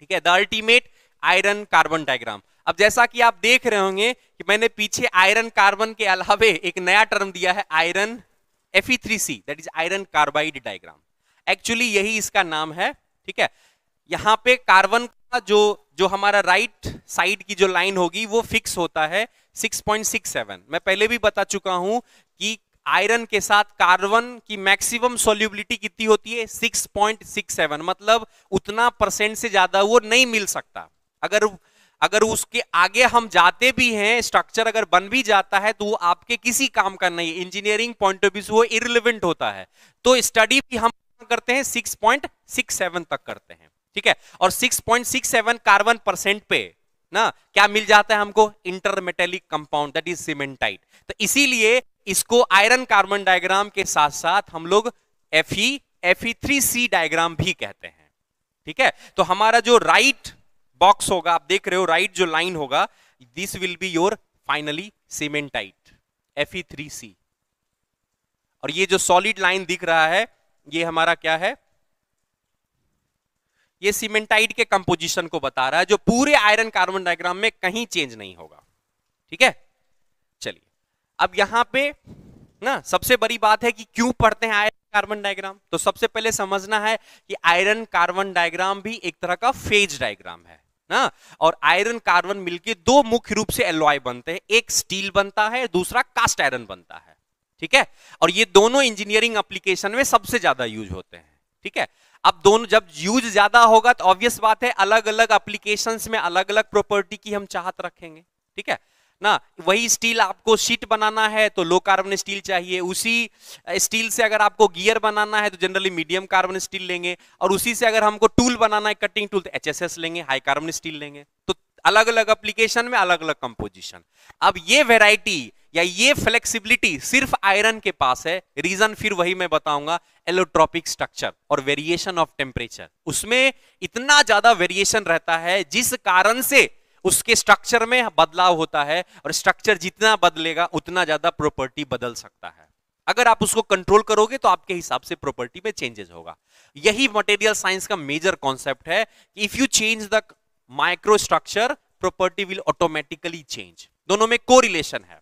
ठीक है the ultimate iron carbon diagram अब जैसा कि आप देख रहे होंगे कि मैंने पीछे आयरन कार्बन के अलावे एक नया टर्म दिया है iron F C that is iron carbide diagram actually यही इसका नाम है ठीक है यहाँ पे कार्बन का जो जो हमारा राइट साइड की जो लाइन होगी वो फिक्स होता है 6.67 मैं पहले भी बता चुका हूं आयरन के साथ कार्बन की मैक्सिमम सोल्यूबिलिटी कितनी होती है 6.67 मतलब उतना परसेंट से ज्यादा वो नहीं मिल सकता अगर अगर उसके आगे हम जाते भी हैं स्ट्रक्चर अगर बन भी जाता है तो वो आपके किसी काम का नहीं इंजीनियरिंग पॉइंट ऑफ व्यू वो इरिलेवेंट होता है तो स्टडी भी हम करते हैं सिक्स तक करते हैं ठीक है और 6.67 कार्बन परसेंट पे ना क्या मिल जाता है हमको intermetallic compound that is cementite तो इसीलिए इसको आयरन कार्बन डायग्राम के साथ साथ हम लोग F E F E three C diagram भी कहते हैं ठीक है तो हमारा जो राइट बॉक्स होगा आप देख रहे हो राइट जो लाइन होगा this will be your finally cementite F E three C और ये जो सॉलिड लाइन दिख रहा है ये हमारा क्या है ये सीमेंटाइट के कंपोजिशन को बता रहा है जो पूरे आयरन कार्बन डायग्राम में कहीं चेंज नहीं होगा ठीक है अब यहां पे ना सबसे बड़ी बात है कि क्यों पढ़ते हैं आयरन कार्बन डायग्राम तो सबसे पहले समझना है कि आयरन कार्बन डायग्राम भी एक तरह का फेज डायग्राम है ना और आयरन कार्बन मिलके दो मुख्य रूप से एलॉय बनते हैं एक स्टील बनता है दूसरा कास्ट आयरन बनता है ठीक है और ये दोनों इंजीनियरिंग एप्लीकेशन में सबसे ज्यादा यूज होते हैं ठीक है अब दोनों जब यूज ज्यादा होगा तो ऑब्वियस बात है अलग अलग अप्लीकेशन में अलग अलग प्रॉपर्टी की हम चाहत रखेंगे ठीक है ना वही स्टील आपको शीट बनाना है तो लो कार्बन स्टील चाहिए उसी स्टील से अगर आपको गियर बनाना है तो जनरली मीडियम कार्बन स्टील लेंगे और उसी से अगर हमको टूल बनाना है कटिंग टूल तो एच लेंगे हाई कार्बन स्टील लेंगे तो अलग अलग एप्लीकेशन में अलग अलग कंपोजिशन अब ये वेराइटी या ये फ्लेक्सिबिलिटी सिर्फ आयरन के पास है रीजन फिर वही मैं बताऊंगा एलोट्रॉपिक स्ट्रक्चर और वेरिएशन ऑफ टेम्परेचर उसमें इतना ज्यादा वेरिएशन रहता है जिस कारण से उसके स्ट्रक्चर में बदलाव होता है और स्ट्रक्चर जितना बदलेगा उतना ज्यादा प्रॉपर्टी बदल सकता है अगर आप उसको कंट्रोल करोगे तो आपके हिसाब से प्रॉपर्टी में चेंजेस होगा यही मटेरियल साइंस का मेजर कॉन्सेप्ट है कि if you change the micro structure property will automatically change दोनों में को है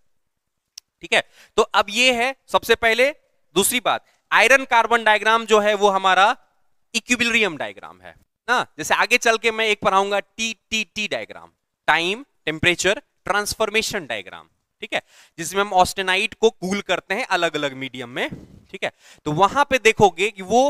ठीक है तो अब ये है सबसे पहले दूसरी बात आयरन कार्बन डायग्राम जो है वो हमारा इक्विबिलियम डायग्राम है ना जैसे आगे चल के मैं एक पढ़ाऊंगा T T T diagram time temperature transformation diagram ठीक है जिसमें हम ऑस्टेनाइट को कूल करते हैं अलग अलग मीडियम में ठीक है तो वहां पे देखोगे कि वो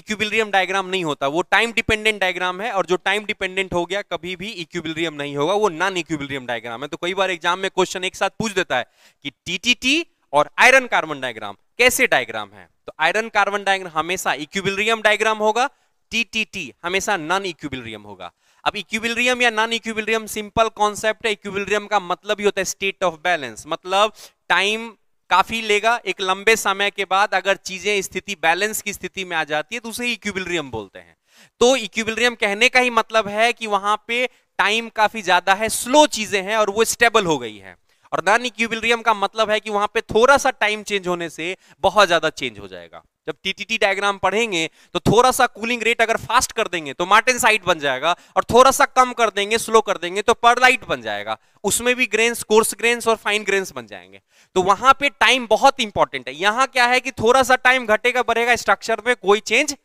इक्विबिलियम डायग्राम नहीं होता वो टाइम डिपेंडेंट डायग्राम है और जो टाइम डिपेंडेंट हो गया कभी भी इक्विबिलियम नहीं होगा वो नॉन इक्विबिलियम डायग्राम है तो कई बार एग्जाम में क्वेश्चन एक साथ पूछ देता है कि टीटीटी और आयरन कार्बन डायग्राम कैसे डायग्राम है तो आयरन कार्बन डायग्राम हमेशा इक्विबिलियम डायग्राम होगा टीटीटी हमेशा नॉन इक्विबिलियम होगा अब इक्विलियम या नॉन इक्विलियम सिंपल कॉन्सेप्ट है इक्विलियम का मतलब ही होता है स्टेट ऑफ बैलेंस मतलब टाइम काफी लेगा एक लंबे समय के बाद अगर चीजें स्थिति बैलेंस की स्थिति में आ जाती है तो उसे इक्विलियम बोलते हैं तो इक्विलियम कहने का ही मतलब है कि वहां पे टाइम काफी ज्यादा है स्लो चीजें हैं और वो स्टेबल हो गई है और नॉन इक्विलियम का मतलब है कि वहां पे थोड़ा सा टाइम चेंज होने से बहुत ज्यादा चेंज हो जाएगा जब टीटीटी डायग्राम पढ़ेंगे तो थोड़ा सा कूलिंग रेट अगर फास्ट कर देंगे तो मार्टिन साइट बन जाएगा और थोड़ा सा कम कर देंगे स्लो कर देंगे तो परलाइट बन जाएगा उसमें भी ग्रेन्स कोर्स ग्रेन्स और फाइन ग्रेन्स बन जाएंगे तो वहां पे टाइम बहुत इंपॉर्टेंट है यहाँ क्या है कि थोड़ा सा टाइम घटेगा बढ़ेगा स्ट्रक्चर में कोई चेंज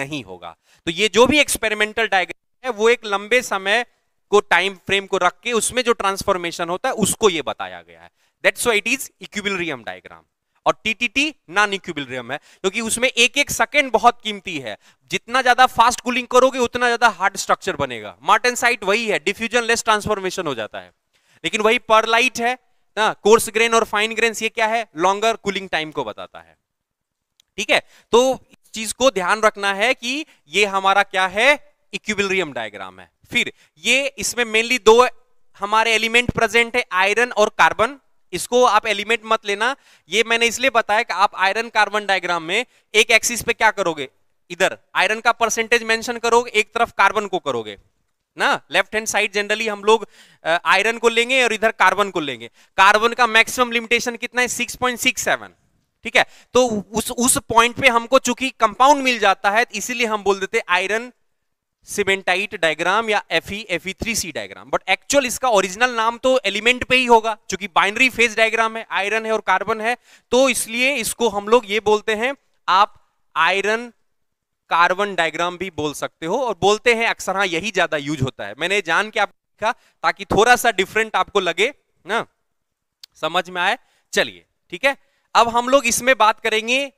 नहीं होगा तो ये जो भी एक्सपेरिमेंटल डायग्राम है वो एक लंबे समय को टाइम फ्रेम को रख के उसमें जो ट्रांसफॉर्मेशन होता है उसको ये बताया गया है that's why it is equilibrium diagram और टीटीटी नॉन इक्यूबिलियम है क्योंकि उसमें एक एक सेकेंड बहुत कीमती है जितना ज्यादा फास्ट कूलिंग करोगे उतना ज्यादा हार्ड स्ट्रक्चर बनेगा मार्टन साइट वही है डिफ्यूजन लेस ट्रांसफॉर्मेशन हो जाता है लेकिन वही पर लाइट है ना कोर्स ग्रेन और फाइन ग्रेन ये क्या है लॉन्गर कूलिंग टाइम को बताता है ठीक है तो चीज को ध्यान रखना है कि ये हमारा क्या है इक्विबिलियम डायग्राम है फिर ये इसमें मेनली दो हमारे एलिमेंट प्रेजेंट है आयरन और कार्बन इसको आप एलिमेंट मत लेना ये मैंने इसलिए बताया कि आप आयरन कार्बन डायग्राम में एक एक्सिस पे क्या करोगे इधर आयरन का परसेंटेज मेंशन करोगे एक तरफ कार्बन को करोगे ना लेफ्ट हैंड साइड जनरली हम लोग आयरन को लेंगे और इधर कार्बन को लेंगे कार्बन का मैक्सिमम लिमिटेशन कितना है सेवन ठीक है तो उस उस पॉइंट पे हमको चूंकि कंपाउंड मिल जाता है इसीलिए हम बोल देते आयरन सिमेंटाइट डायग्राम या F E F E three C diagram but actual इसका ओरिजिनल नाम तो एलिमेंट पे ही होगा क्योंकि बाइनरी फेज डायग्राम है आयरन है और कार्बन है तो इसलिए इसको हम लोग ये बोलते हैं आप आयरन कार्बन डायग्राम भी बोल सकते हो और बोलते हैं अक्सर हाँ यही ज्यादा यूज होता है मैंने जान के आपको लिखा ताकि थोड़ा सा डिफरेंट आपको लगे ना समझ में आए चलिए ठीक है अब हम लोग इसमें बात करेंगे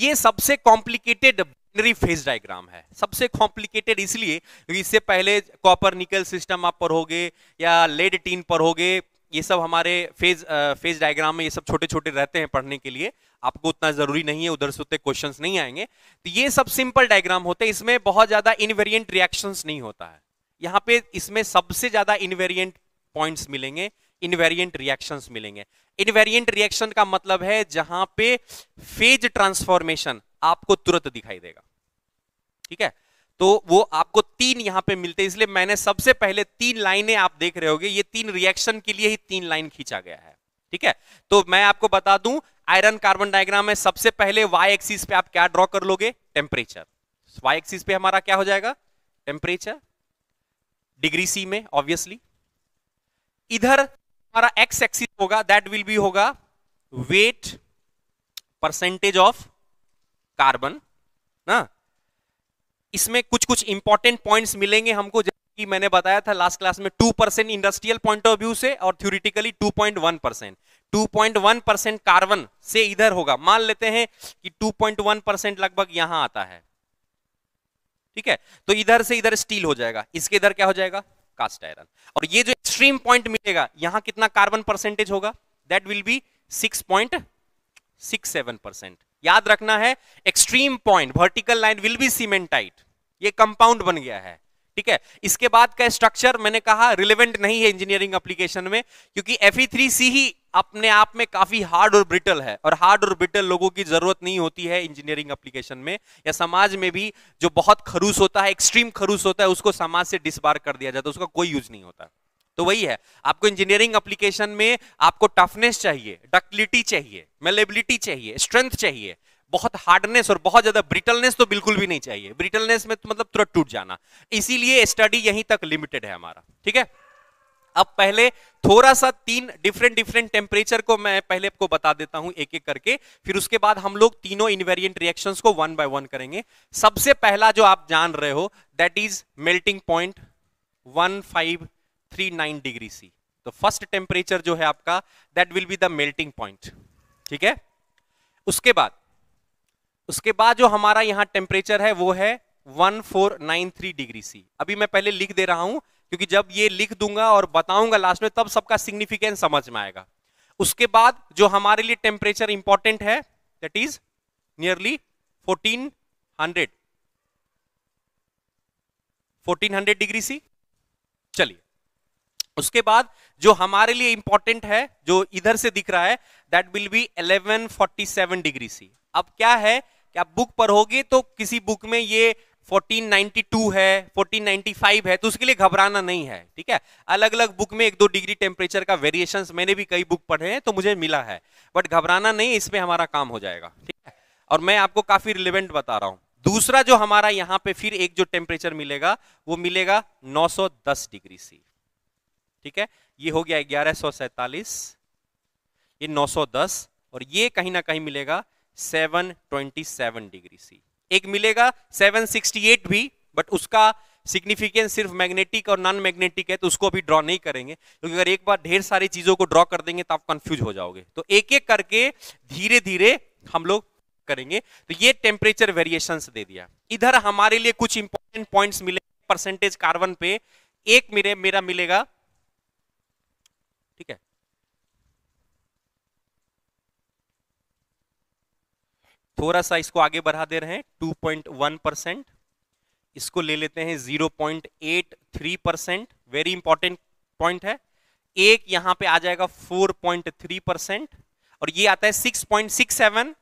ये सबसे कॉम्प्लिकेटेड बाइनरी फेज डायग्राम है सबसे कॉम्प्लिकेटेड इसलिए क्योंकि इससे पहले कॉपर निकल सिस्टम आप पढ़ोगे या लेड टीन पढ़ोगे ये सब हमारे फेज फेज डायग्राम में ये सब छोटे छोटे रहते हैं पढ़ने के लिए आपको उतना जरूरी नहीं है उधर से उतने क्वेश्चंस नहीं आएंगे तो ये सब सिंपल डायग्राम होते हैं इसमें बहुत ज्यादा इनवेरियंट रिएक्शंस नहीं होता है यहाँ पे इसमें सबसे ज्यादा इनवेरियंट पॉइंट्स मिलेंगे इनवेरियंट रिएक्शन मिलेंगे इनवेरियंट रिएक्शन का मतलब है जहां पे फेज ट्रांसफॉर्मेशन आपको तुरंत दिखाई देगा ठीक है तो वो आपको तीन यहां पे मिलते हैं इसलिए मैंने सबसे पहले तीन लाइनें आप देख रहे होंगे ये तीन रिएक्शन के लिए ही तीन लाइन खींचा गया है ठीक है तो मैं आपको बता दूं आयरन कार्बन डायग्राम में सबसे पहले वाई एक्सिस पे आप क्या ड्रॉ कर लोगे टेम्परेचर वाई एक्सिस पे हमारा क्या हो जाएगा टेम्परेचर डिग्री सी में ऑब्वियसली इधर हमारा एक्स एक्सिस होगा दैट विल बी होगा वेट परसेंटेज ऑफ कार्बन ना इसमें कुछ कुछ इंपॉर्टेंट पॉइंट्स मिलेंगे हमको कि मैंने बताया था लास्ट क्लास में two percent industrial point of view से और theoretically two point one percent two point one percent carbon से इधर होगा मान लेते हैं कि टू पॉइंट वन परसेंट लगभग यहां आता है ठीक है तो इधर से इधर स्टील हो जाएगा इसके इधर क्या हो जाएगा कास्ट आयरन और ये जो एक्सट्रीम पॉइंट मिलेगा यहां कितना कार्बन परसेंटेज होगा that will be six point six seven percent याद रखना है extreme point vertical line will be cementite ये कंपाउंड बन गया है ठीक है इसके बाद का स्ट्रक्चर मैंने कहा रिलेवेंट नहीं है इंजीनियरिंग एप्लीकेशन में क्योंकि एफ e ही अपने आप में काफी हार्ड और ब्रिटल है और हार्ड और ब्रिटल लोगों की जरूरत नहीं होती है इंजीनियरिंग एप्लीकेशन में या समाज में भी जो बहुत खरूस होता है एक्सट्रीम खरूस होता है उसको समाज से डिसबार कर दिया जाता है उसका कोई यूज नहीं होता तो वही है आपको इंजीनियरिंग अप्लीकेशन में आपको टफनेस चाहिए डक्टिलिटी चाहिए मेलेबिलिटी चाहिए स्ट्रेंथ चाहिए बहुत हार्डनेस और बहुत ज्यादा ब्रिटलनेस तो बिल्कुल भी नहीं चाहिए ब्रिटलनेस में तो मतलब तुरंत टूट जाना इसीलिए स्टडी यहीं तक लिमिटेड है हमारा ठीक है अब पहले थोड़ा सा तीन डिफरेंट डिफरेंट टेम्परेचर को मैं पहले आपको बता देता हूं एक एक करके फिर उसके बाद हम लोग तीनों इनवेरियंट रिएक्शंस को वन बाय वन करेंगे सबसे पहला जो आप जान रहे हो that is melting point one five three nine degree C तो फर्स्ट टेम्परेचर जो है आपका that will be the melting point ठीक है उसके बाद उसके बाद जो हमारा यहां टेम्परेचर है वो है 1493 डिग्री सी अभी मैं पहले लिख दे रहा हूं क्योंकि जब ये लिख दूंगा और बताऊंगा लास्ट में तब सबका सिग्निफिकेंस समझ में आएगा उसके बाद जो हमारे लिए टेम्परेचर इंपॉर्टेंट है that is nearly 1400 1400 degree C चलिए उसके बाद जो हमारे लिए इंपॉर्टेंट है जो इधर से दिख रहा है that will be 1147 degree C अब क्या है कि आप बुक होगे तो किसी बुक में ये 1492 है 1495 है तो उसके लिए घबराना नहीं है ठीक है अलग अलग बुक में एक दो डिग्री टेम्परेचर का वेरिएशन मैंने भी कई बुक पढ़े हैं तो मुझे मिला है बट घबराना नहीं इसमें हमारा काम हो जाएगा ठीक है और मैं आपको काफी रिलेवेंट बता रहा हूं दूसरा जो हमारा यहाँ पे फिर एक जो टेम्परेचर मिलेगा वो मिलेगा 910 डिग्री सी ठीक है ये हो गया ग्यारह सौ सैतालीस ये नौ सौ दस और ये कहीं ना कहीं मिलेगा seven twenty seven degree C एक मिलेगा सेवन सिक्सटी एट भी बट उसका सिग्निफिकेंस सिर्फ मैग्नेटिक और नॉन मैग्नेटिक है तो उसको अभी ड्रॉ नहीं करेंगे क्योंकि तो अगर एक बार ढेर सारी चीजों को ड्रॉ कर देंगे तो आप कंफ्यूज हो जाओगे तो एक एक करके धीरे धीरे हम लोग करेंगे तो ये टेम्परेचर वेरिएशन दे दिया इधर हमारे लिए कुछ इंपॉर्टेंट पॉइंट्स मिले परसेंटेज कार्बन पे एक मेरे मेरा मिलेगा ठीक है थोड़ा सा इसको आगे बढ़ा दे रहे हैं 2.1 परसेंट इसको ले लेते हैं 0.83 परसेंट वेरी इंपॉर्टेंट पॉइंट है एक यहां पे आ जाएगा 4.3 परसेंट और ये आता है 6.67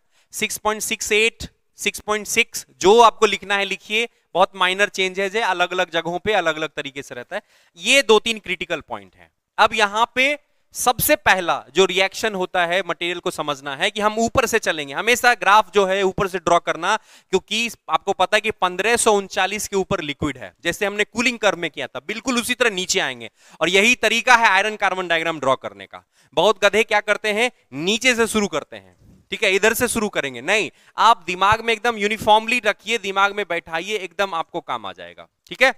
6.68 6.6 जो आपको लिखना है लिखिए बहुत माइनर चेंजेस है अलग अलग जगहों पे अलग अलग तरीके से रहता है ये दो तीन क्रिटिकल पॉइंट है अब यहां पे सबसे पहला जो रिएक्शन होता है मटेरियल को समझना है कि हम ऊपर से चलेंगे हमेशा ग्राफ जो है ऊपर से ड्रॉ करना क्योंकि आपको पता है कि पंद्रह के ऊपर लिक्विड है जैसे हमने कूलिंग कर्व में किया था बिल्कुल उसी तरह नीचे आएंगे और यही तरीका है आयरन कार्बन डायग्राम ड्रॉ करने का बहुत गधे क्या करते हैं नीचे से शुरू करते हैं ठीक है इधर से शुरू करेंगे नहीं आप दिमाग में एकदम यूनिफॉर्मली रखिए दिमाग में बैठाइए एकदम आपको काम आ जाएगा ठीक है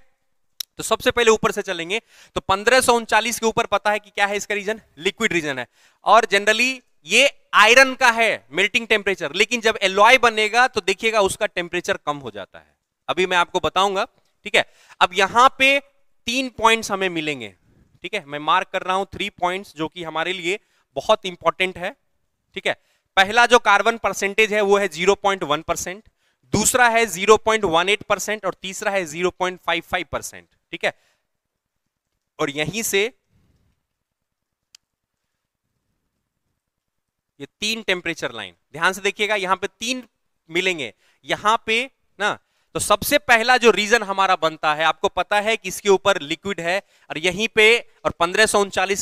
तो सबसे पहले ऊपर से चलेंगे तो पंद्रह के ऊपर पता है कि क्या है इसका रीजन लिक्विड रीजन है और जनरली ये आयरन का है मेल्टिंग टेम्परेचर लेकिन जब एलॉय बनेगा तो देखिएगा उसका टेम्परेचर कम हो जाता है अभी मैं आपको बताऊंगा ठीक है अब यहां पे तीन पॉइंट्स हमें मिलेंगे ठीक है मैं मार्क कर रहा हूं थ्री पॉइंट्स जो कि हमारे लिए बहुत इंपॉर्टेंट है ठीक है पहला जो कार्बन परसेंटेज है वो है वन परसेंट दूसरा है एट परसेंट और तीसरा है फाइव परसेंट ठीक है और यहीं से ये तीन टेम्परेचर लाइन ध्यान से देखिएगा यहां पे तीन मिलेंगे यहां पे ना तो सबसे पहला जो रीजन हमारा बनता है आपको पता है कि इसके ऊपर लिक्विड है और यहीं पे और पंद्रह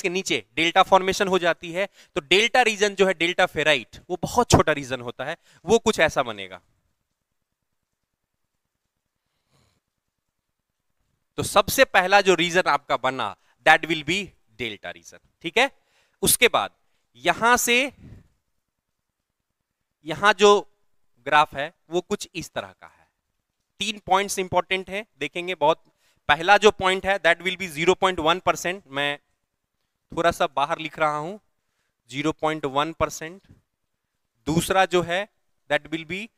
के नीचे डेल्टा फॉर्मेशन हो जाती है तो डेल्टा रीजन जो है डेल्टा फेराइट वो बहुत छोटा रीजन होता है वो कुछ ऐसा बनेगा तो सबसे पहला जो रीजन आपका बना that will be delta region ठीक है उसके बाद यहां से यहां जो ग्राफ है वो कुछ इस तरह का है तीन पॉइंट्स इंपॉर्टेंट है देखेंगे बहुत पहला जो पॉइंट है दैट विल बी 0.1 परसेंट मैं थोड़ा सा बाहर लिख रहा हूं 0.1 परसेंट दूसरा जो है दैट विल बी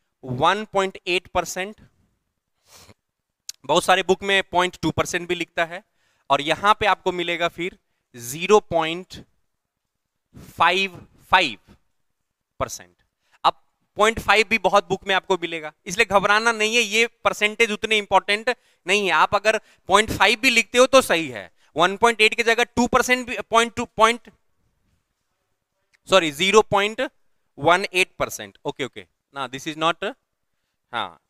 1.8 परसेंट बहुत सारे बुक में पॉइंट टू परसेंट भी लिखता है और यहां पे आपको मिलेगा फिर zero point five five percent अब पॉइंट फाइव भी बहुत बुक में आपको मिलेगा इसलिए घबराना नहीं है ये परसेंटेज उतने इंपॉर्टेंट नहीं है आप अगर पॉइंट फाइव भी लिखते हो तो सही है वन पॉइंट एट की जगह two percent point two point sorry zero point one eight percent okay okay ना दिस इज नॉट हाँ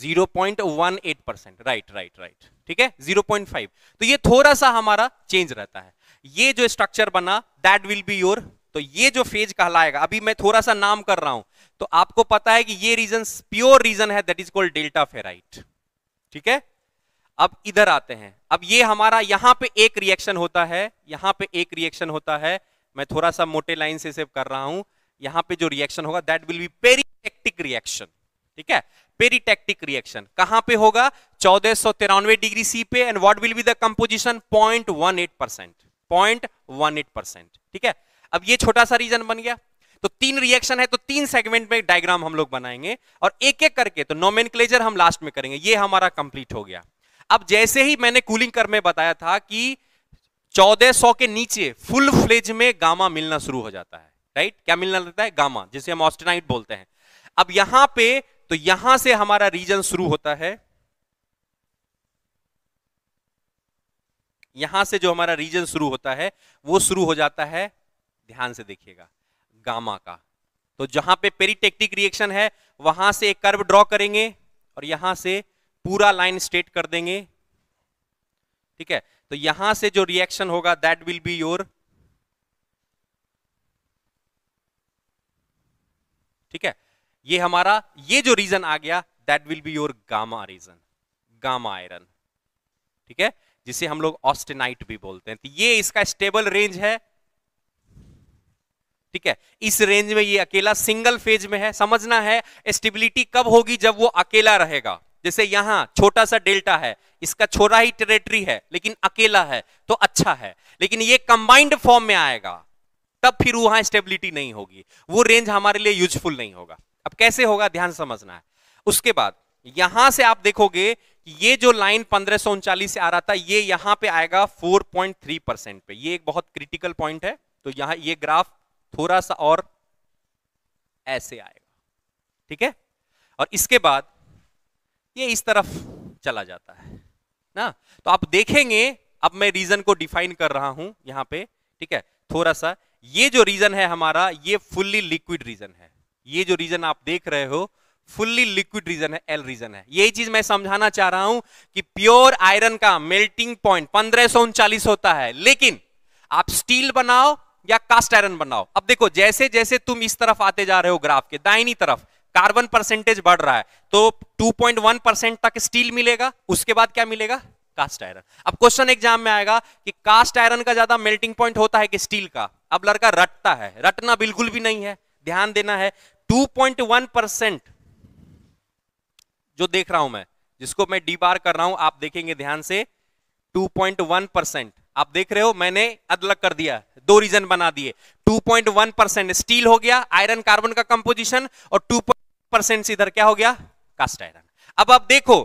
zero point one eight percent right right right ठीक है जीरो पॉइंट फाइव तो ये थोड़ा सा हमारा चेंज रहता है ये जो स्ट्रक्चर बना दैट विल बी योर तो ये जो फेज कहलाएगा अभी मैं थोड़ा सा नाम कर रहा हूं तो आपको पता है कि ये रीजन प्योर रीजन है that is called delta ferrite ठीक है अब इधर आते हैं अब ये हमारा यहां पे एक रिएक्शन होता है यहां पे एक रिएक्शन होता है मैं थोड़ा सा मोटे लाइन से सेव कर रहा हूं यहां पे जो रिएक्शन होगा that will be peritectic reaction ठीक है पेरिटेक्टिक रिएक्शन कहां पे होगा चौदह डिग्री सी पे and what will be the composition point one eight percent point one eight percent ठीक है अब ये छोटा सा रीजन बन गया तो तीन रिएक्शन है तो तीन सेगमेंट में डायग्राम हम लोग बनाएंगे और एक एक करके तो नोमेन हम लास्ट में करेंगे ये हमारा कंप्लीट हो गया अब जैसे ही मैंने कूलिंग कर में बताया था कि 1400 के नीचे फुल फ्लेज में गामा मिलना शुरू हो जाता है राइट क्या मिलना लगता है गामा जिसे हम ऑस्टेनाइट बोलते हैं अब यहां पे तो यहां से हमारा रीजन शुरू होता है यहां से जो हमारा रीजन शुरू होता है वो शुरू हो जाता है ध्यान से देखिएगा गामा का तो जहां पे पेरिटेक्टिक रिएक्शन है वहां से एक कर्व ड्रॉ करेंगे और यहां से पूरा लाइन स्टेट कर देंगे ठीक है तो यहां से जो रिएक्शन होगा दैट विल बी योर ये हमारा ये जो रीजन आ गया that will be your gamma region gamma iron ठीक है जिसे हम लोग ऑस्टेनाइट भी बोलते हैं तो ये इसका स्टेबल रेंज है ठीक है इस रेंज में ये अकेला सिंगल फेज में है समझना है स्टेबिलिटी कब होगी जब वो अकेला रहेगा जैसे यहां छोटा सा डेल्टा है इसका छोटा ही टेरेटरी है लेकिन अकेला है तो अच्छा है लेकिन ये कंबाइंड फॉर्म में आएगा तब फिर वहां स्टेबिलिटी नहीं होगी वो रेंज हमारे लिए यूजफुल नहीं होगा अब कैसे होगा ध्यान समझना है उसके बाद यहां से आप देखोगे कि ये जो लाइन पंद्रह से आ रहा था ये यहां पे आएगा 4.3 परसेंट पे ये एक बहुत क्रिटिकल पॉइंट है तो यहां ये ग्राफ थोड़ा सा और ऐसे आएगा ठीक है और इसके बाद ये इस तरफ चला जाता है ना तो आप देखेंगे अब मैं रीजन को डिफाइन कर रहा हूं यहां पे ठीक है थोड़ा सा ये जो रीजन है हमारा ये फुल्ली लिक्विड रीजन है ये जो रीजन आप देख रहे हो फुल्ली लिक्विड रीजन है एल रीजन है यही चीज मैं समझाना चाह रहा हूं कि प्योर आयरन का मेल्टिंग पॉइंट पंद्रह होता है लेकिन आप स्टील बनाओ या कास्ट आयरन बनाओ अब देखो जैसे जैसे तुम इस तरफ आते जा रहे हो ग्राफ के दाइनी तरफ कार्बन परसेंटेज बढ़ रहा है तो 2.1 परसेंट तक स्टील मिलेगा उसके बाद क्या मिलेगा कास्ट आयरन अब क्वेश्चन एग्जाम में आएगा कि कास्ट आयरन का ज्यादा मेल्टिंग पॉइंट होता है कि स्टील का अब लड़का रटता है रटना बिल्कुल भी नहीं है ध्यान देना है 2.1 परसेंट जो देख रहा हूं मैं जिसको मैं डी बार कर रहा हूं आप देखेंगे ध्यान से 2.1 परसेंट आप देख रहे हो मैंने अदलग कर दिया दो रीजन बना दिए 2.1 परसेंट स्टील हो गया आयरन कार्बन का कंपोजिशन और 2.1 परसेंट इधर क्या हो गया कास्ट आयरन अब आप देखो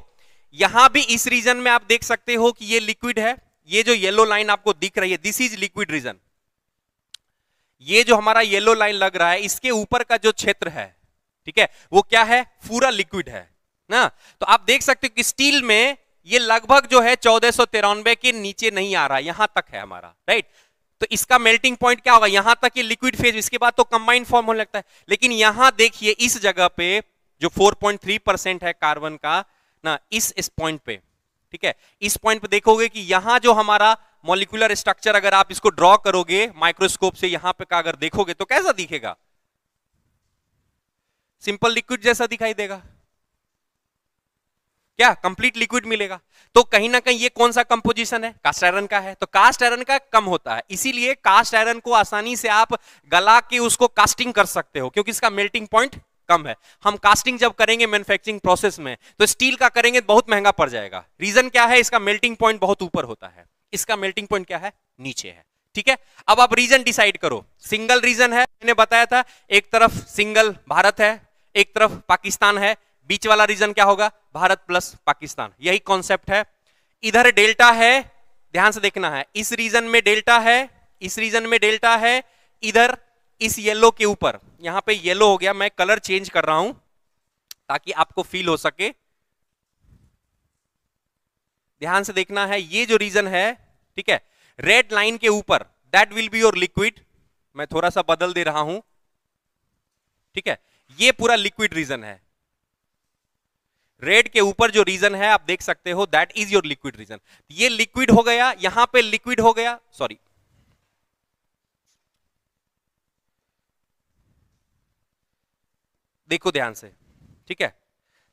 यहां भी इस रीजन में आप देख सकते हो कि ये लिक्विड है ये जो येलो लाइन आपको दिख रही है दिस इज लिक्विड रीजन ये जो हमारा येलो लाइन लग रहा है इसके ऊपर का जो क्षेत्र है ठीक है वो क्या है पूरा लिक्विड है ना तो आप देख सकते हो कि स्टील में ये लगभग जो है चौदह के नीचे नहीं आ रहा यहां तक है हमारा राइट तो इसका मेल्टिंग पॉइंट क्या होगा यहां तक ये लिक्विड फेज इसके बाद तो कंबाइंड फॉर्म होने लगता है लेकिन यहां देखिए इस जगह पे जो 4.3 परसेंट है कार्बन का ना इस इस पॉइंट पे ठीक है इस पॉइंट पे देखोगे कि यहां जो हमारा मॉलिकुलर स्ट्रक्चर अगर आप इसको ड्रॉ करोगे माइक्रोस्कोप से यहां पे का अगर देखोगे तो कैसा दिखेगा सिंपल लिक्विड जैसा दिखाई देगा क्या कंप्लीट लिक्विड मिलेगा तो कहीं ना कहीं ये कौन सा कंपोजिशन है कास्ट आयरन का है तो कास्ट आयरन का कम होता है इसीलिए कास्ट आयरन को आसानी से आप गला के उसको कास्टिंग कर सकते हो क्योंकि इसका मेल्टिंग पॉइंट कम है हम कास्टिंग जब करेंगे मैन्युफैक्चरिंग प्रोसेस में तो स्टील का करेंगे तो बहुत महंगा पड़ जाएगा रीजन क्या है इसका मेल्टिंग पॉइंट बहुत ऊपर होता है इसका मेल्टिंग पॉइंट क्या है नीचे है ठीक है अब आप रीजन डिसाइड करो सिंगल रीजन है मैंने बताया था एक तरफ सिंगल भारत है एक तरफ पाकिस्तान है बीच वाला रीजन क्या होगा भारत प्लस पाकिस्तान यही कॉन्सेप्ट है इधर डेल्टा है ध्यान से देखना है इस रीजन में डेल्टा है इस रीजन में डेल्टा है इधर इस येलो के ऊपर यहां पे येलो हो गया मैं कलर चेंज कर रहा हूं ताकि आपको फील हो सके ध्यान से देखना है ये जो रीजन है ठीक है रेड लाइन के ऊपर that will be your liquid मैं थोड़ा सा बदल दे रहा हूं ठीक है ये पूरा लिक्विड रीजन है रेड के ऊपर जो रीजन है आप देख सकते हो that is your liquid region ये लिक्विड हो गया यहां पे लिक्विड हो गया सॉरी देखो ध्यान से ठीक है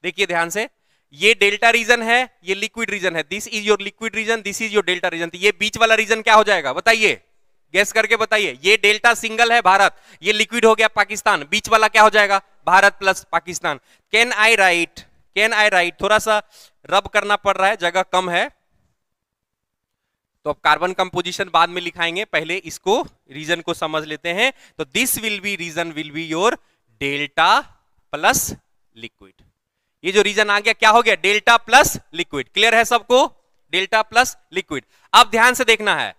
देखिए ध्यान से ये डेल्टा रीजन है ये लिक्विड रीजन है this is your liquid region this is your delta region ये बीच वाला रीजन क्या हो जाएगा बताइए गैस करके बताइए ये डेल्टा सिंगल है भारत ये लिक्विड हो गया पाकिस्तान बीच वाला क्या हो जाएगा Bharat plus Pakistan can I write can I write थोड़ा सा रब करना पड़ रहा है जगह कम है तो अब कार्बन कंपोजिशन बाद में लिखाएंगे पहले इसको रीजन को समझ लेते हैं तो this will be region will be your delta plus liquid ये जो रीजन आ गया क्या हो गया डेल्टा प्लस लिक्विड क्लियर है सबको डेल्टा प्लस लिक्विड अब ध्यान से देखना है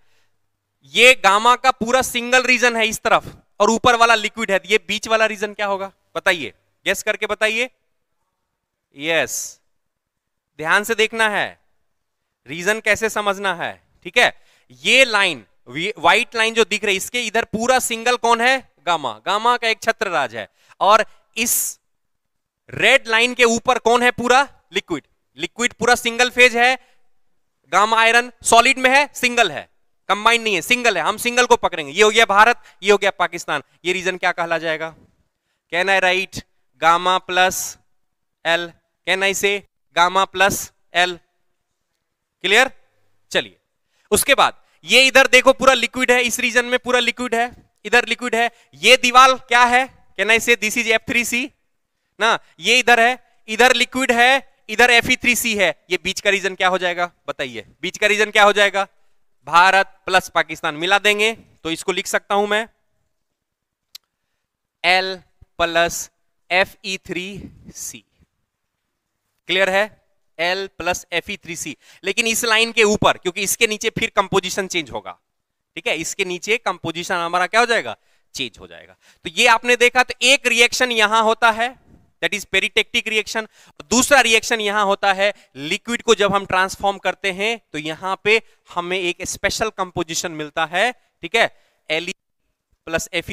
ये गामा का पूरा सिंगल रीजन है इस तरफ और ऊपर वाला लिक्विड है ये बीच वाला रीजन क्या होगा बताइए गेस करके बताइए यस ध्यान से देखना है रीजन कैसे समझना है ठीक है ये लाइन व्हाइट लाइन जो दिख रही है इसके इधर पूरा सिंगल कौन है गामा गामा का एक छत्र राज है और इस रेड लाइन के ऊपर कौन है पूरा लिक्विड लिक्विड पूरा सिंगल फेज है गामा आयरन सॉलिड में है सिंगल है कंबाइंड नहीं है सिंगल है हम सिंगल को पकड़ेंगे ये हो गया भारत ये हो गया पाकिस्तान ये रीजन क्या कहला जाएगा can I write gamma plus L can I say gamma plus L clear चलिए उसके बाद ये इधर देखो पूरा लिक्विड है इस रीजन में पूरा लिक्विड है इधर लिक्विड है ये दीवाल क्या है can I say this is F three C ना ये इधर है इधर लिक्विड है इधर एफ है ये बीच का रीजन क्या हो जाएगा बताइए बीच का रीजन क्या हो जाएगा भारत प्लस पाकिस्तान मिला देंगे तो इसको लिख सकता हूं मैं L plus F three C clear है L plus F E three C लेकिन इस लाइन के ऊपर क्योंकि इसके नीचे फिर कंपोजिशन चेंज होगा ठीक है इसके नीचे कंपोजिशन हमारा क्या हो जाएगा चेंज हो जाएगा तो ये आपने देखा तो एक रिएक्शन यहां होता है दैट इज पेरिटेक्टिक रिएक्शन दूसरा रिएक्शन यहां होता है लिक्विड को जब हम ट्रांसफॉर्म करते हैं तो यहां पे हमें एक स्पेशल कंपोजिशन मिलता है ठीक है एल प्लस एफ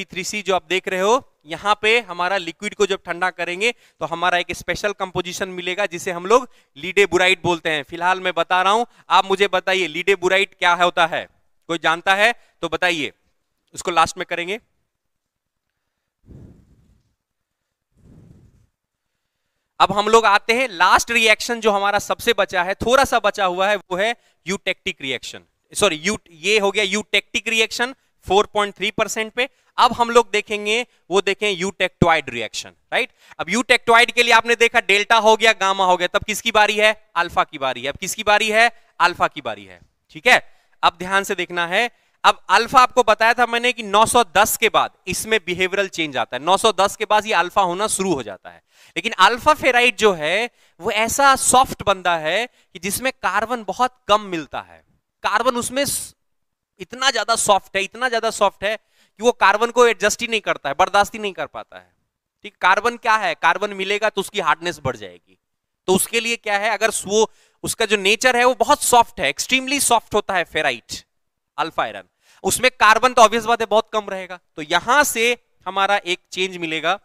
जो आप देख रहे हो यहाँ पे हमारा लिक्विड को जब ठंडा करेंगे तो हमारा एक स्पेशल कंपोजिशन मिलेगा जिसे हम लोग लीडे बुराइट बोलते हैं फिलहाल मैं बता रहा हूं आप मुझे बताइए लीडे बुराइट क्या होता है कोई जानता है तो बताइए उसको लास्ट में करेंगे अब हम लोग आते हैं लास्ट रिएक्शन जो हमारा सबसे बचा है थोड़ा सा बचा हुआ है वो है यूटेक्टिक रिएक्शन सॉरी यू ये हो गया यूटेक्टिक रिएक्शन 4.3 परसेंट पे अब हम लोग देखेंगे वो देखें यूटेक्टोइड रिएक्शन राइट अब यूटेक्टोइड के लिए आपने देखा डेल्टा हो गया गामा हो गया तब किसकी बारी है अल्फा की बारी है अब किसकी बारी है अल्फा की बारी है ठीक है अब ध्यान से देखना है अब अल्फा आपको बताया था मैंने कि 910 के बाद इसमें बिहेवियरल चेंज आता है 910 के बाद ये अल्फा होना शुरू हो जाता है लेकिन अल्फा फेराइट जो है वो ऐसा सॉफ्ट बंदा है कि जिसमें कार्बन बहुत कम मिलता है कार्बन उसमें इतना ज्यादा सॉफ्ट है इतना ज्यादा सॉफ्ट है कि वो कार्बन को एडजस्ट ही नहीं करता है बर्दाश्त ही नहीं कर पाता है ठीक कार्बन क्या है कार्बन मिलेगा तो उसकी हार्डनेस बढ़ जाएगी तो उसके लिए क्या है अगर वो उसका जो नेचर है वो बहुत सॉफ्ट है एक्सट्रीमली सॉफ्ट होता है फेराइट अल्फा आयरन उसमें कार्बन तो ऑब्वियस बात है बहुत कम रहेगा तो यहां से हमारा एक चेंज मिलेगा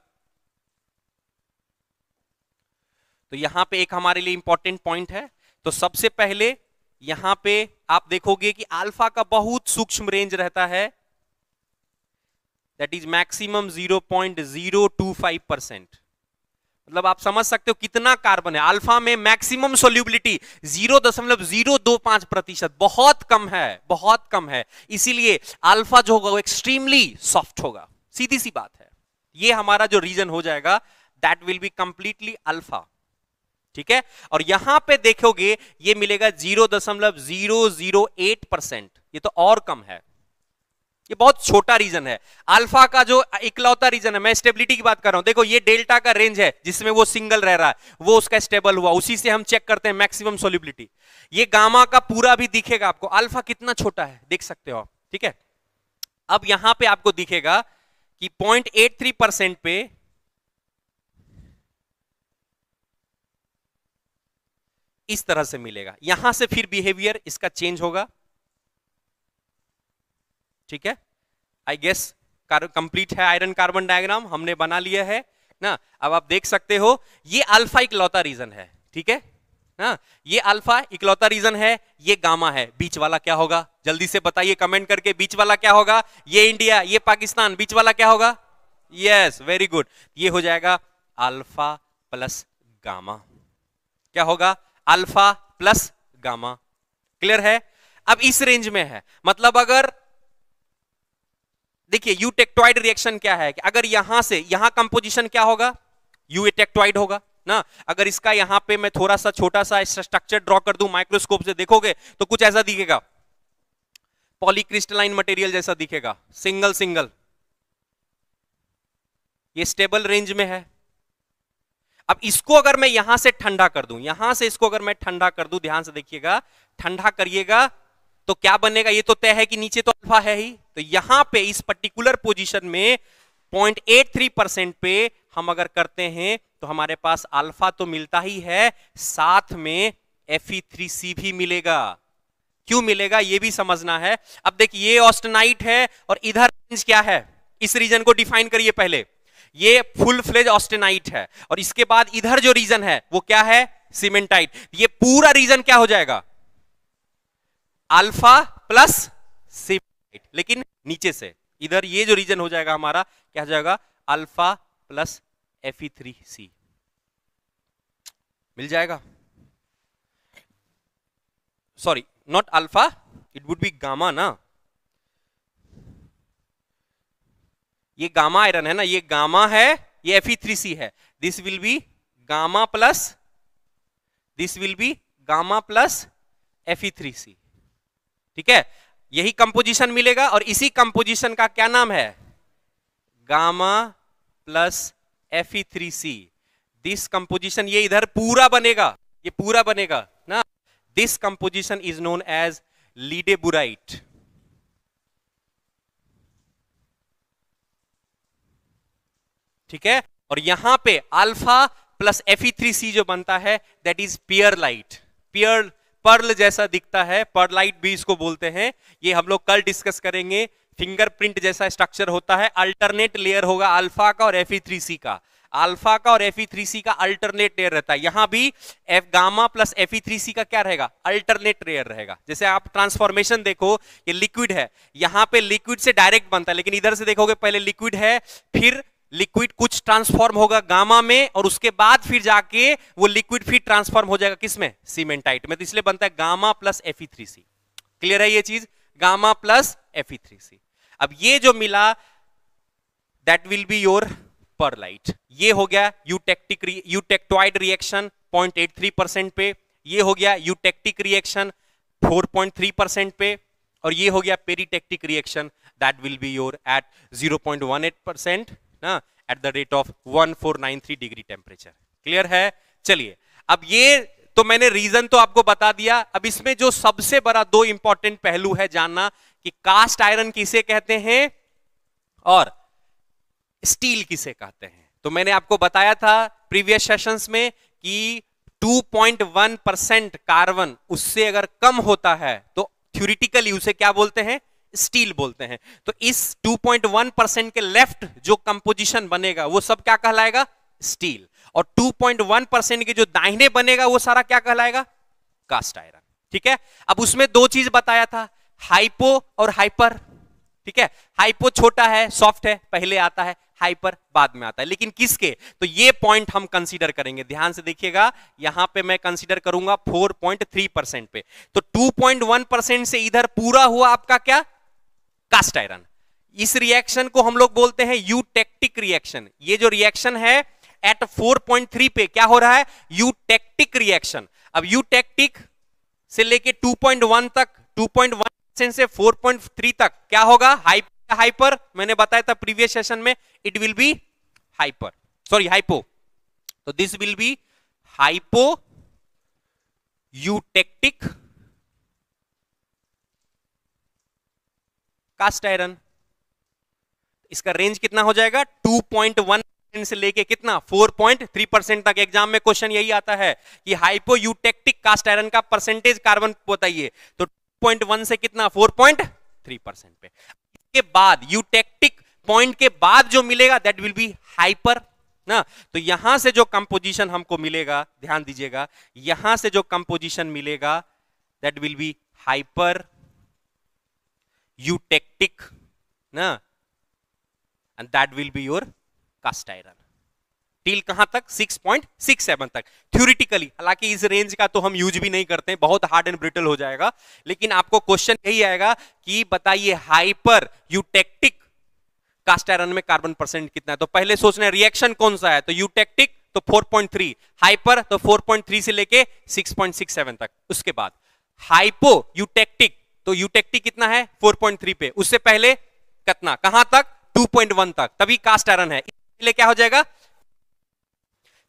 तो यहां पे एक हमारे लिए इंपॉर्टेंट पॉइंट है तो सबसे पहले यहां पे आप देखोगे कि अल्फा का बहुत सूक्ष्म रेंज रहता है दैट इज मैक्सिमम 0.025 परसेंट मतलब आप समझ सकते हो कितना कार्बन है अल्फा में मैक्सिमम सोल्यूबिलिटी 0.025 प्रतिशत बहुत कम है बहुत कम है इसीलिए अल्फा जो होगा वो एक्सट्रीमली सॉफ्ट होगा सीधी सी बात है ये हमारा जो रीजन हो जाएगा that will be completely alpha ठीक है और यहां पे देखोगे ये मिलेगा जीरो दशमलव जीरो जीरो एट परसेंट ये तो और कम है ये बहुत छोटा रीजन है अल्फा का जो इकलौता रीजन है मैं स्टेबिलिटी की बात कर रहा हूं देखो ये डेल्टा का रेंज है जिसमें वो सिंगल रह रहा है वो उसका स्टेबल हुआ उसी से हम चेक करते हैं मैक्सिमम सोलिबिलिटी ये गामा का पूरा भी दिखेगा आपको अल्फा कितना छोटा है देख सकते हो आप ठीक है अब यहां पे आपको दिखेगा कि पॉइंट परसेंट पे इस तरह से मिलेगा यहां से फिर बिहेवियर इसका चेंज होगा ठीक है आई गेस कंप्लीट है आयरन कार्बन डायग्राम हमने बना लिया है ना अब आप देख सकते हो ये अल्फा इकलौता रीजन है ठीक है ना ये अल्फा इकलौता रीजन है ये गामा है बीच वाला क्या होगा जल्दी से बताइए कमेंट करके बीच वाला क्या होगा ये इंडिया ये पाकिस्तान बीच वाला क्या होगा यस वेरी गुड ये हो जाएगा अल्फा प्लस गामा क्या होगा अल्फा प्लस गामा क्लियर है अब इस रेंज में है मतलब अगर देखिए टेक्टोइड रिएक्शन क्या है कि अगर यहां से यहां कंपोजिशन क्या होगा यू एटेक्टॉइड होगा ना अगर इसका यहां पे मैं थोड़ा सा छोटा सा स्ट्रक्चर ड्रॉ कर दूं माइक्रोस्कोप से देखोगे तो कुछ ऐसा दिखेगा पॉलीक्रिस्टलाइन मटेरियल जैसा दिखेगा सिंगल सिंगल ये स्टेबल रेंज में है अब इसको अगर मैं यहां से ठंडा कर दूं यहां से इसको अगर मैं ठंडा कर दूं ध्यान से देखिएगा ठंडा करिएगा तो क्या बनेगा ये तो तय है कि नीचे तो अल्फा है ही तो यहां पे इस पर्टिकुलर पोजीशन में 0.83 परसेंट पे हम अगर करते हैं तो हमारे पास अल्फा तो मिलता ही है साथ में एफ e भी मिलेगा क्यों मिलेगा ये भी समझना है अब देखिए ये ऑस्टनाइट है और इधर क्या है इस रीजन को डिफाइन करिए पहले ये फुल फ्लेज ऑस्टेनाइट है और इसके बाद इधर जो रीजन है वो क्या है सीमेंटाइट ये पूरा रीजन क्या हो जाएगा अल्फा प्लस सीमेंटाइट लेकिन नीचे से इधर ये जो रीजन हो जाएगा हमारा क्या हो जाएगा alpha plus F three C मिल जाएगा sorry not alpha it would be gamma ना ये गामा आयरन है ना ये गामा है ये एफ e है this will be gamma plus this will be gamma plus F e ठीक है यही कंपोजिशन मिलेगा और इसी कंपोजिशन का क्या नाम है gamma plus F this composition ये इधर पूरा बनेगा ये पूरा बनेगा ना this composition is known as ledeburite ठीक है और यहां पे अल्फा प्लस एफ जो बनता है that is pearlite pear pearl जैसा दिखता है पर्लाइट भी इसको बोलते हैं ये हम लोग कल डिस्कस करेंगे फिंगरप्रिंट जैसा स्ट्रक्चर होता है अल्टरनेट लेयर होगा अल्फा का और एफ का अल्फा का और एफ का अल्टरनेट लेयर रहता है यहां भी एफ गामा प्लस एफ का क्या रहेगा अल्टरनेट लेयर रहेगा जैसे आप ट्रांसफॉर्मेशन देखो ये लिक्विड है यहां पे लिक्विड से डायरेक्ट बनता है लेकिन इधर से देखोगे पहले लिक्विड है फिर लिक्विड कुछ ट्रांसफॉर्म होगा गामा में और उसके बाद फिर जाके वो लिक्विड फिर ट्रांसफॉर्म हो जाएगा किसमें सीमेंटाइट में तो इसलिए बनता है गामा प्लस एफ क्लियर है ये चीज गामा प्लस एफ अब ये जो मिला that will be your pearlite ये हो गया यूटेक्टिक यूटेक्टोइड रिएक्शन 0.83 परसेंट पे ये हो गया यूटेक्टिक रिएक्शन 4.3 परसेंट पे और ये हो गया peritectic reaction that will be your at 0.18 percent ना at the rate of 1493 degree temperature clear है चलिए अब ये तो मैंने रीजन तो आपको बता दिया अब इसमें जो सबसे बड़ा दो इंपॉर्टेंट पहलू है जानना कि कास्ट आयरन किसे कहते हैं और स्टील किसे कहते हैं तो मैंने आपको बताया था प्रीवियस सेशंस में कि 2.1 परसेंट कार्बन उससे अगर कम होता है तो थ्योरिटिकली उसे क्या बोलते हैं स्टील बोलते हैं तो इस 2.1 परसेंट के लेफ्ट जो कंपोजिशन बनेगा वो सब क्या कहलाएगा स्टील और 2.1 परसेंट के जो दाहिने बनेगा वो सारा क्या कहलाएगा कास्ट आयरन ठीक है अब उसमें दो चीज बताया था हाइपो और हाइपर ठीक है हाइपो छोटा है सॉफ्ट है पहले आता है हाइपर बाद में आता है लेकिन किसके तो ये पॉइंट हम कंसीडर करेंगे ध्यान से देखिएगा यहां पे मैं कंसीडर करूंगा 4.3 परसेंट पे तो 2.1 परसेंट से इधर पूरा हुआ आपका क्या कास्ट आयरन इस रिएक्शन को हम लोग बोलते हैं यूटेक्टिक रिएक्शन ये जो रिएक्शन है एट 4.3 पे क्या हो रहा है यूटेक्टिक रिएक्शन अब यूटेक्टिक से लेके 2.1 तक 2.1 से 4.3 तक क्या होगा हाइपर हाइपर मैंने बताया था प्रीवियस सेशन में it will be hyper sorry hypo तो this will be hypo eutectic cast iron इसका रेंज कितना हो जाएगा 2.1 से लेके कितना 4.3 परसेंट तक एग्जाम में क्वेश्चन यही आता है कि हाइपोयूटेक्टिक कास्ट आयरन का परसेंटेज कार्बन बताइए तो 2.1 से कितना 4.3 पॉइंट परसेंट पे इसके बाद यूटेक्टिक पॉइंट के बाद जो मिलेगा दैट विल बी हाइपर ना तो यहां से जो कंपोजिशन हमको मिलेगा ध्यान दीजिएगा यहां से जो कंपोजिशन मिलेगा that will be hyper eutectic na and that will be your cast iron steel कहां तक 6.67 तक थ्योरिटिकली हालांकि इस रेंज का तो हम यूज भी नहीं करते बहुत हार्ड एंड ब्रिटल हो जाएगा लेकिन आपको क्वेश्चन यही आएगा कि बताइए हाइपर यूटेक्टिक कास्ट आयरन में कार्बन परसेंट कितना है तो पहले सोचना है रिएक्शन कौन सा है तो यूटेक्टिक तो 4.3 हाइपर तो 4.3 से लेके 6.67 तक उसके बाद हाइपो यूटेक्टिक तो यूटेक्टी e कितना है 4.3 पे उससे पहले कितना कहां तक 2.1 तक तभी कास्ट आयरन है इसलिए क्या हो जाएगा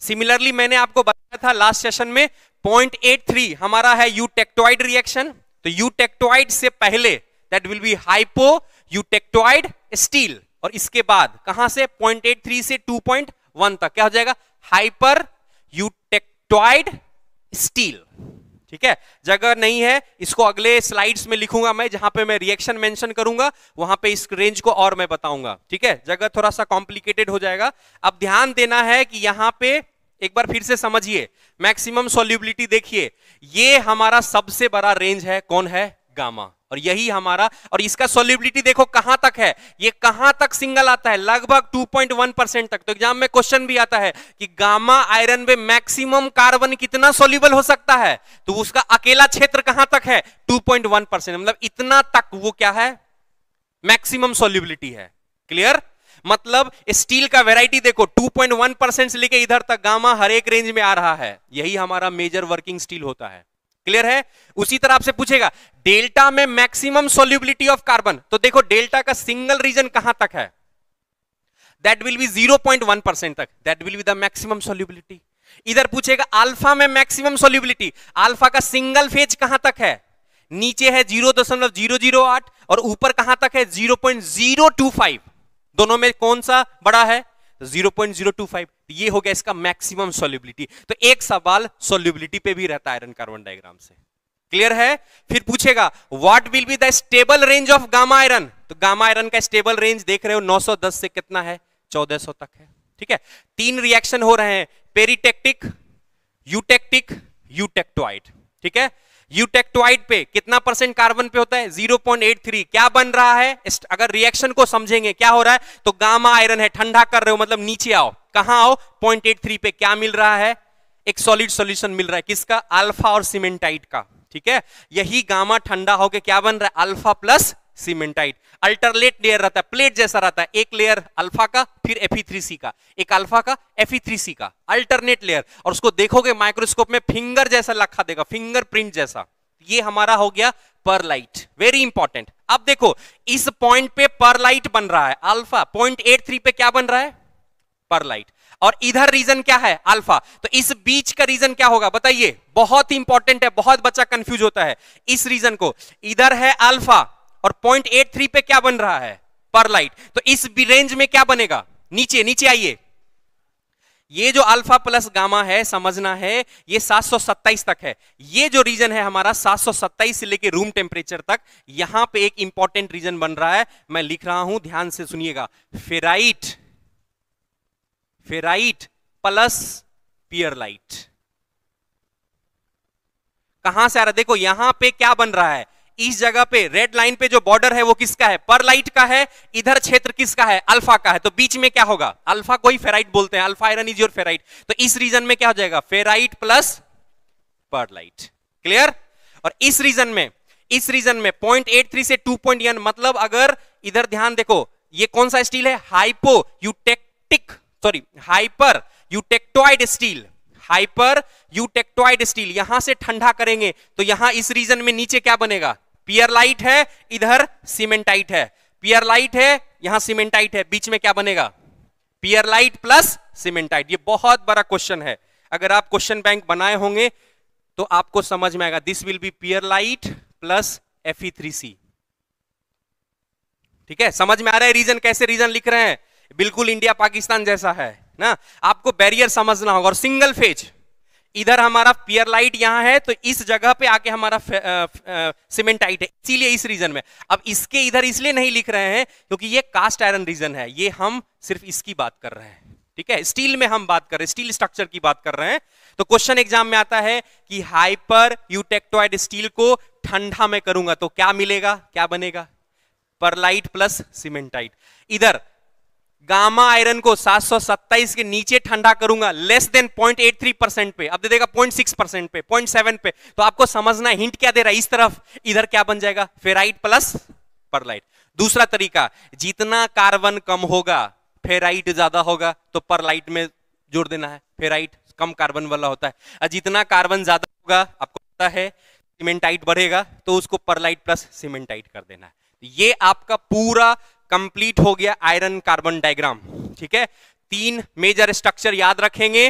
सिमिलरली मैंने आपको बताया था लास्ट सेशन में 0.83 हमारा है यूटेक्टोइड रिएक्शन e तो यूटेक्टोइड e से पहले that will be hypo eutectoid steel और इसके बाद कहां से 0.83 से 2.1 तक क्या हो जाएगा हाइपर यूटेक्टोइड स्टील ठीक है जगह नहीं है इसको अगले स्लाइड्स में लिखूंगा मैं जहां पे मैं रिएक्शन मेंशन करूंगा वहां पे इस रेंज को और मैं बताऊंगा ठीक है जगह थोड़ा सा कॉम्प्लिकेटेड हो जाएगा अब ध्यान देना है कि यहां पे एक बार फिर से समझिए मैक्सिमम सोल्यूबिलिटी देखिए ये हमारा सबसे बड़ा रेंज है कौन है गामा और यही हमारा और इसका सोलिबिलिटी देखो कहां तक है ये कहां तक सिंगल आता है लगभग 2.1 परसेंट तक तो एग्जाम में क्वेश्चन भी आता है कि गामा आयरन में मैक्सिमम कार्बन कितना सोल्यूबल हो सकता है तो उसका अकेला क्षेत्र कहां तक है 2.1 परसेंट मतलब इतना तक वो क्या है मैक्सिमम सोल्यूबिलिटी है क्लियर मतलब स्टील का वेराइटी देखो 2.1 परसेंट से लेके इधर तक गामा हर एक रेंज में आ रहा है यही हमारा मेजर वर्किंग स्टील होता है क्लियर है उसी तरह आपसे पूछेगा डेल्टा में मैक्सिमम सोल्यूबिलिटी ऑफ कार्बन तो देखो डेल्टा का सिंगल रीजन कहां तक है दैट विल बी 0.1 परसेंट तक that will be the maximum solubility इधर पूछेगा अल्फा में मैक्सिमम सोल्यूबिलिटी अल्फा का सिंगल फेज कहां तक है नीचे है 0.008 और ऊपर कहां तक है 0.025 दोनों में कौन सा बड़ा है 0.025 तो ये हो गया इसका मैक्सिमम सोल्यूबिलिटी तो एक सवाल सोल्यूबिलिटी पे भी रहता है आयरन कार्बन डायग्राम से क्लियर है फिर पूछेगा what will be the stable range of gamma iron तो गामा आयरन का स्टेबल रेंज देख रहे हो 910 से कितना है 1400 तक है ठीक है तीन रिएक्शन हो रहे हैं पेरिटेक्टिक यूटेक्टिक यूटेक्टोइड ठीक है यूटेक्टोइड पे कितना परसेंट कार्बन पे होता है 0.83 क्या बन रहा है अगर रिएक्शन को समझेंगे क्या हो रहा है तो गामा आयरन है ठंडा कर रहे हो मतलब नीचे आओ कहां आओ 0.83 पे क्या मिल रहा है एक सॉलिड सॉल्यूशन मिल रहा है किसका अल्फा और सीमेंटाइट का ठीक है यही गामा ठंडा होके क्या बन रहा है alpha plus cementite alternate layer रहता है प्लेट जैसा रहता है एक लेयर अल्फा का फिर एफ का एक अल्फा का एफ का अल्टरनेट लेयर और उसको देखोगे माइक्रोस्कोप में फिंगर जैसा लखा देगा फिंगर प्रिंट जैसा ये हमारा हो गया पर लाइट वेरी इंपॉर्टेंट अब देखो इस पॉइंट पे पर लाइट बन रहा है अल्फा पॉइंट एट थ्री पे क्या बन रहा है पर लाइट और इधर रीजन क्या है अल्फा तो इस बीच का रीजन क्या होगा बताइए बहुत इंपॉर्टेंट है बहुत बच्चा कंफ्यूज होता है इस रीजन को इधर है अल्फा और 0.83 पे क्या बन रहा है पर लाइट तो इस रेंज में क्या बनेगा नीचे नीचे आइए ये जो अल्फा प्लस गामा है समझना है ये 727 तक है ये जो रीजन है हमारा 727 से लेके रूम टेम्परेचर तक यहां पे एक इंपॉर्टेंट रीजन बन रहा है मैं लिख रहा हूं ध्यान से सुनिएगा ferrite ferrite plus pearlite कहां से आ रहा है देखो यहां पे क्या बन रहा है इस जगह पे रेड लाइन पे जो बॉर्डर है वो किसका है पर लाइट का है इधर क्षेत्र किसका है अल्फा का है तो बीच में क्या होगा अल्फा को ही फेराइट बोलते हैं alpha iron is your ferrite तो इस रीजन में क्या हो जाएगा ferrite plus pearlite clear और इस रीजन में इस रीजन में 0.83 से 2.1 मतलब अगर इधर ध्यान देखो ये कौन सा स्टील है hypo eutectic sorry hyper eutectoid steel hyper eutectoid steel यहां से ठंडा करेंगे तो यहां इस रीजन में नीचे क्या बनेगा पियरलाइट है इधर सीमेंटाइट है पियरलाइट है यहां सीमेंटाइट है बीच में क्या बनेगा पियरलाइट प्लस सीमेंटाइट ये बहुत बड़ा क्वेश्चन है अगर आप क्वेश्चन बैंक बनाए होंगे तो आपको समझ में आएगा this will be pearlite plus F ठीक है समझ में आ रहा है रीजन कैसे रीजन लिख रहे हैं बिल्कुल इंडिया पाकिस्तान जैसा है ना आपको बैरियर समझना होगा और सिंगल फेज इधर हमारा पियर लाइट यहां है तो इस जगह पे आके हमारा सीमेंटाइट है इसीलिए इस रीजन में अब इसके इधर इसलिए नहीं लिख रहे हैं क्योंकि ये कास्ट आयरन रीजन है ये हम सिर्फ इसकी बात कर रहे हैं ठीक है स्टील में हम बात कर रहे हैं स्टील स्ट्रक्चर की बात कर रहे हैं तो क्वेश्चन एग्जाम में आता है कि हाइपर यूटेक्टोइड स्टील को ठंडा में करूंगा तो क्या मिलेगा क्या बनेगा परलाइट प्लस सीमेंटाइट इधर गामा आयरन को 727 के नीचे ठंडा करूंगा लेस देन 0.83 परसेंट पे अब दे देगा 0.6 परसेंट पे 0.7 पे तो आपको समझना हिंट क्या दे रहा है इस तरफ इधर क्या बन जाएगा फेराइट प्लस परलाइट दूसरा तरीका जितना कार्बन कम होगा फेराइट ज्यादा होगा तो परलाइट में जोड़ देना है फेराइट कम कार्बन वाला होता है जितना कार्बन ज्यादा होगा आपको पता है सीमेंटाइट बढ़ेगा तो उसको परलाइट प्लस सीमेंटाइट कर देना है ये आपका पूरा कंप्लीट हो गया आयरन कार्बन डायग्राम ठीक है तीन मेजर स्ट्रक्चर याद रखेंगे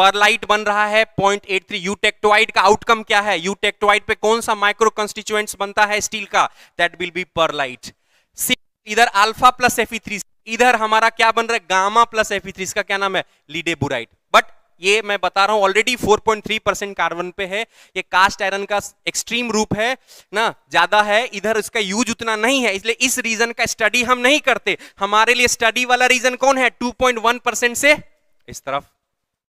परलाइट बन रहा है 0.83 यूटेक्टोइड का आउटकम क्या है यूटेक्टोइड पे कौन सा माइक्रो कंस्टिट्यूएंट बनता है स्टील का दैट विल बी परलाइट इधर अल्फा प्लस एफ इधर हमारा क्या बन रहा है गामा प्लस एफ इसका क्या नाम है लीडेबुराइट ये मैं बता रहा हूँ ऑलरेडी 4.3 परसेंट कार्बन पे है ये कास्ट आयरन का एक्सट्रीम रूप है ना ज्यादा है इधर इसका यूज उतना नहीं है इसलिए इस रीजन का स्टडी हम नहीं करते हमारे लिए स्टडी वाला रीजन कौन है 2.1 परसेंट से इस तरफ